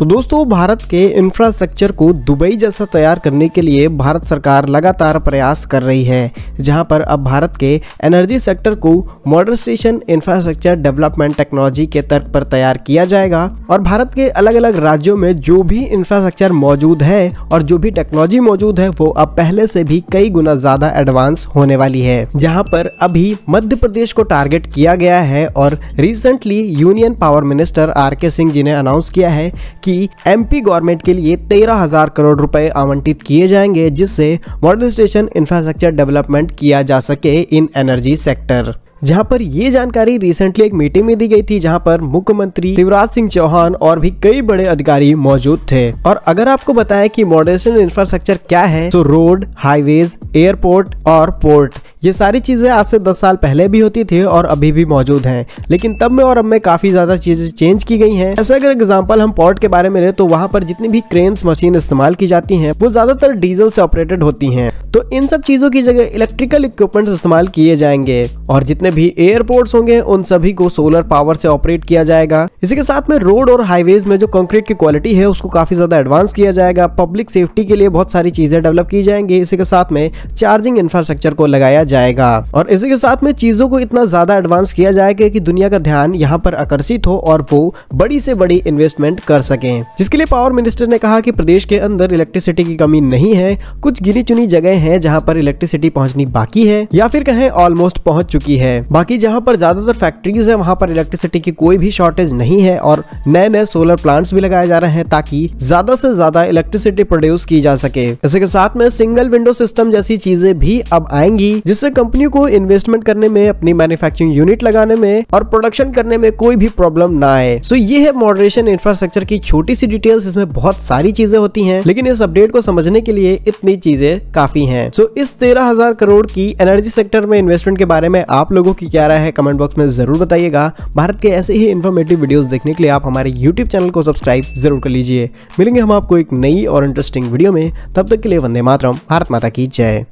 तो दोस्तों भारत के इंफ्रास्ट्रक्चर को दुबई जैसा तैयार करने के लिए भारत सरकार लगातार प्रयास कर रही है जहां पर अब भारत के एनर्जी सेक्टर को modern station infrastructure development technology के तर्क पर तैयार किया जाएगा और भारत के अलग अलग राज्यों में जो भी इंफ्रास्ट्रक्चर मौजूद है और जो भी टेक्नोलॉजी मौजूद है वो अब पहले से भी कई गुना ज्यादा एडवांस होने वाली है जहाँ पर अभी मध्य प्रदेश को टारगेट किया गया है और recently union power minister R K Singh जी ने अनाउंस किया है कि कि एमपी गवर्नमेंट के लिए तेरह हजार करोड़ रुपए आवंटित किए जाएंगे जिससे मॉडल स्टेशन इंफ्रास्ट्रक्चर डेवलपमेंट किया जा सके इन एनर्जी सेक्टर जहां पर ये जानकारी रिसेंटली एक मीटिंग में दी गई थी जहां पर मुख्यमंत्री शिवराज सिंह चौहान और भी कई बड़े अधिकारी मौजूद थे और अगर आपको बताएं कि मॉडरेशन इंफ्रास्ट्रक्चर क्या है तो रोड हाईवेज एयरपोर्ट और पोर्ट ये सारी चीज़ें आज से 10 साल पहले भी होती थी और अभी भी मौजूद हैं लेकिन तब में और अब में काफ़ी ज़्यादा चीज़ें चेंज की गई हैं ऐसे अगर एग्जाम्पल हम पोर्ट के बारे में रहे तो वहाँ पर जितनी भी क्रेन्स मशीन इस्तेमाल की जाती हैं वो ज़्यादातर डीजल से ऑपरेटेड होती हैं तो इन सब चीज़ों की जगह इलेक्ट्रिकल इक्विपमेंट इस्तेमाल किए जाएंगे और जितने भी एयरपोर्ट होंगे उन सभी को सोलर पावर से ऑपरेट किया जाएगा इसी के साथ में रोड और हाईवेज में जो कंक्रीट की क्वालिटी है उसको काफ़ी ज़्यादा एडवांस किया जाएगा पब्लिक सेफ्टी के लिए बहुत सारी चीज़ें डेवलप की जाएंगी इसी के साथ में चार्जिंग इंफ्रास्ट्रक्चर को लगाया जाएगा और इसी के साथ में चीजों को इतना ज्यादा एडवांस किया जाएगा कि दुनिया का ध्यान यहाँ पर आकर्षित हो और वो बड़ी से बड़ी इन्वेस्टमेंट कर सके जिसके लिए पावर मिनिस्टर ने कहा की प्रदेश के अंदर इलेक्ट्रिसिटी की कमी नहीं है कुछ गिनी चुनी जगह है जहाँ पर इलेक्ट्रिसिटी पहुँचनी बाकी है या फिर कहें ऑलमोस्ट पहुँच चुकी है बाकी जहाँ पर ज्यादातर फैक्ट्रीज है वहाँ पर इलेक्ट्रिसिटी की कोई भी शॉर्टेज नहीं है और नए नए सोलर प्लांट्स भी लगाए जा रहे हैं ताकि ज्यादा से ज्यादा इलेक्ट्रिसिटी प्रोड्यूस की जा सके इसी के साथ में सिंगल विंडो सिस्टम जैसी चीजें भी अब आएंगी जिस जिससे कंपनी को इन्वेस्टमेंट करने में अपनी मैन्युफैक्चरिंग यूनिट लगाने में और प्रोडक्शन करने में कोई भी प्रॉब्लम ना आए सो ये है मॉडरेशन इंफ्रास्ट्रक्चर की छोटी सी डिटेल्स इसमें बहुत सारी चीजें होती हैं लेकिन इस अपडेट को समझने के लिए इतनी चीजें काफी हैं सो इस तेरह हजार करोड़ की एनर्जी सेक्टर में इन्वेस्टमेंट के बारे में आप लोगों की क्या राय है कमेंट बॉक्स में जरूर बताइएगा भारत के ऐसे ही इन्फॉर्मेटिव वीडियोस देखने के लिए आप हमारे यूट्यूब चैनल को सब्सक्राइब जरूर कर लीजिए मिलेंगे हम आपको एक नई और इंटरेस्टिंग वीडियो में तब तक के लिए वंदे मातरम भारत माता की जय